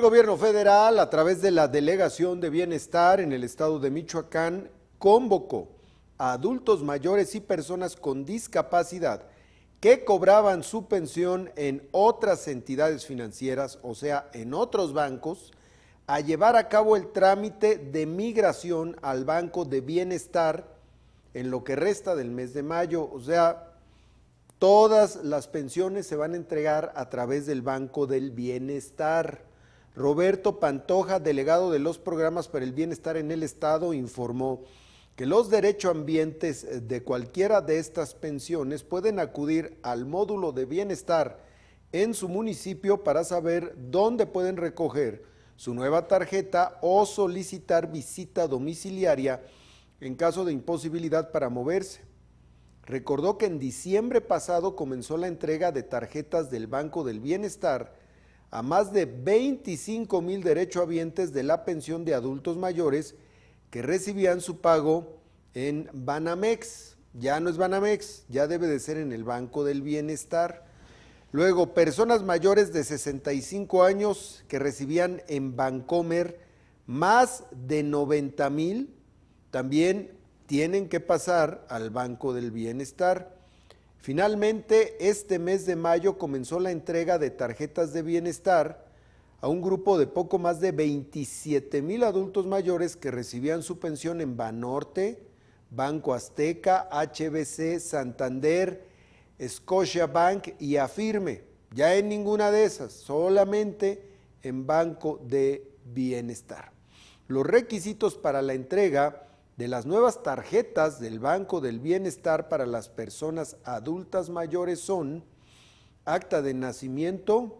El gobierno federal, a través de la Delegación de Bienestar en el estado de Michoacán, convocó a adultos mayores y personas con discapacidad que cobraban su pensión en otras entidades financieras, o sea, en otros bancos, a llevar a cabo el trámite de migración al Banco de Bienestar en lo que resta del mes de mayo. O sea, todas las pensiones se van a entregar a través del Banco del Bienestar. Roberto Pantoja, delegado de los programas para el bienestar en el Estado, informó que los derechoambientes eh, de cualquiera de estas pensiones pueden acudir al módulo de bienestar en su municipio para saber dónde pueden recoger su nueva tarjeta o solicitar visita domiciliaria en caso de imposibilidad para moverse. Recordó que en diciembre pasado comenzó la entrega de tarjetas del Banco del Bienestar a más de 25 mil derechohabientes de la pensión de adultos mayores que recibían su pago en Banamex. Ya no es Banamex, ya debe de ser en el Banco del Bienestar. Luego, personas mayores de 65 años que recibían en Bancomer más de 90 mil, también tienen que pasar al Banco del Bienestar. Finalmente, este mes de mayo comenzó la entrega de tarjetas de bienestar a un grupo de poco más de 27 mil adultos mayores que recibían su pensión en Banorte, Banco Azteca, HBC, Santander, Bank y Afirme. Ya en ninguna de esas, solamente en Banco de Bienestar. Los requisitos para la entrega de las nuevas tarjetas del Banco del Bienestar para las personas adultas mayores son acta de nacimiento,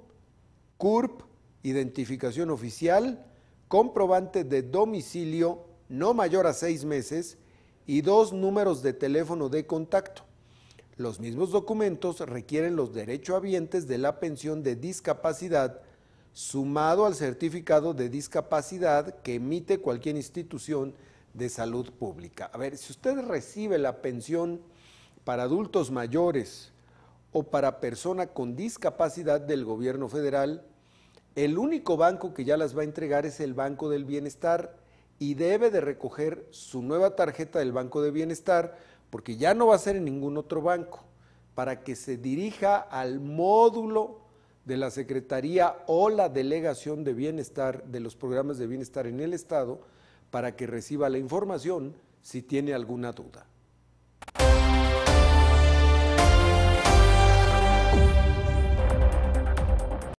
CURP, identificación oficial, comprobante de domicilio no mayor a seis meses y dos números de teléfono de contacto. Los mismos documentos requieren los derechohabientes de la pensión de discapacidad sumado al certificado de discapacidad que emite cualquier institución de Salud Pública. A ver, si usted recibe la pensión para adultos mayores o para persona con discapacidad del gobierno federal, el único banco que ya las va a entregar es el Banco del Bienestar y debe de recoger su nueva tarjeta del Banco de Bienestar porque ya no va a ser en ningún otro banco, para que se dirija al módulo de la Secretaría o la Delegación de Bienestar de los programas de bienestar en el Estado para que reciba la información si tiene alguna duda.